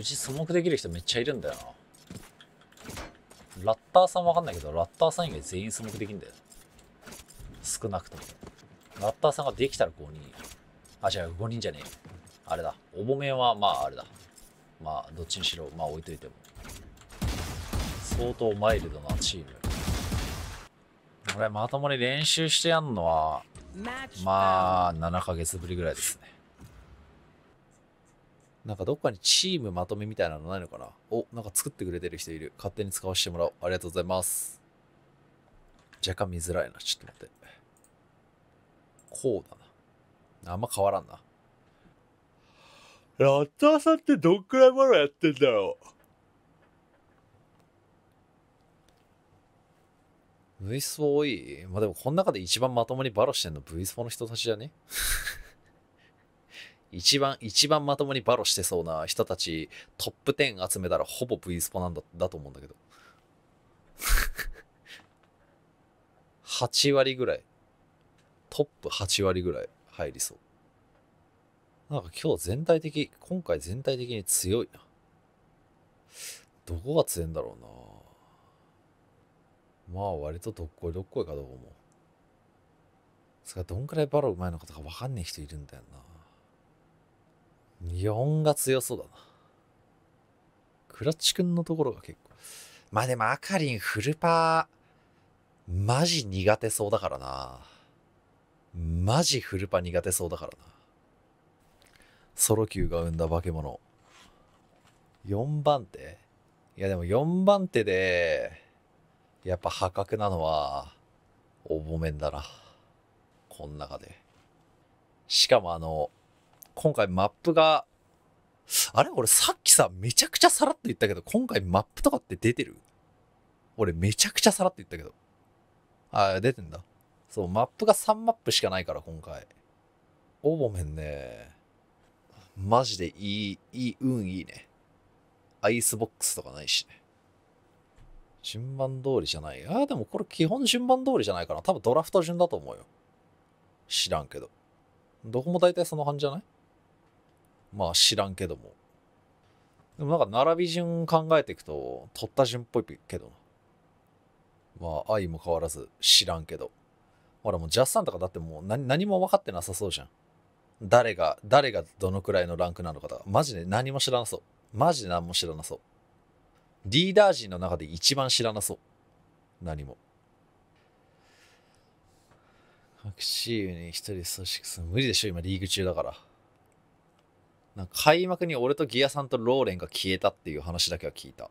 うち素目できる人めっちゃいるんだよな。ラッターさんわかんないけど、ラッターさん以外全員素目できんだよ。少なくとも。ラッターさんができたら5人。あ、違う、5人じゃねえ。あれだ。おぼめは、まああれだ。まあ、どっちにしろ、まあ置いといても。相当マイルドなチーム。俺、まともに練習してやんのは、まあ、7ヶ月ぶりぐらいですね。なんかどっかにチームまとめみたいなのないのかなお、なんか作ってくれてる人いる。勝手に使わせてもらおう。ありがとうございます。若干見づらいな。ちょっと待って。こうだな。あんま変わらんな。ラッターさんってどんくらいまだやってんだろう ?V スポ多いまあ、でもこの中で一番まともにバロしてんの V スポの人たちじゃね一番、一番まともにバロしてそうな人たち、トップ10集めたらほぼ V スポなんだ、だと思うんだけど。8 割ぐらい。トップ8割ぐらい入りそう。なんか今日全体的、今回全体的に強いな。どこが強いんだろうな。まあ割とどっこいどっこいかどうも。それどんくらいバロうまいのかとかわかんねえ人いるんだよな。4が強そうだな。クラッチくんのところが結構。まあでも、あかりんフルパー、マジ苦手そうだからな。マジフルパ苦手そうだからな。ソロ級が生んだ化け物。4番手いやでも4番手で、やっぱ破格なのは、おぼめんだな。こん中で。しかもあの、今回マップが、あれ俺さっきさ、めちゃくちゃさらっと言ったけど、今回マップとかって出てる俺めちゃくちゃさらっと言ったけど。あ、出てんだ。そう、マップが3マップしかないから、今回。ーボめんね。マジでいい、いい、運いいね。アイスボックスとかないしね。順番通りじゃない。ああ、でもこれ基本順番通りじゃないかな。多分ドラフト順だと思うよ。知らんけど。どこも大体その感じじゃないまあ知らんけども。でもなんか並び順考えていくと、取った順っぽいけどまあ愛も変わらず知らんけど。ほらもうジャスさんとかだってもう何何も分かってなさそうじゃん。誰が、誰がどのくらいのランクなのかとか、マジで何も知らなそう。マジで何も知らなそう。リーダー陣の中で一番知らなそう。何も。隠チームに一人組織する無理でしょ、今リーグ中だから。開幕に俺とギアさんとローレンが消えたっていう話だけは聞いた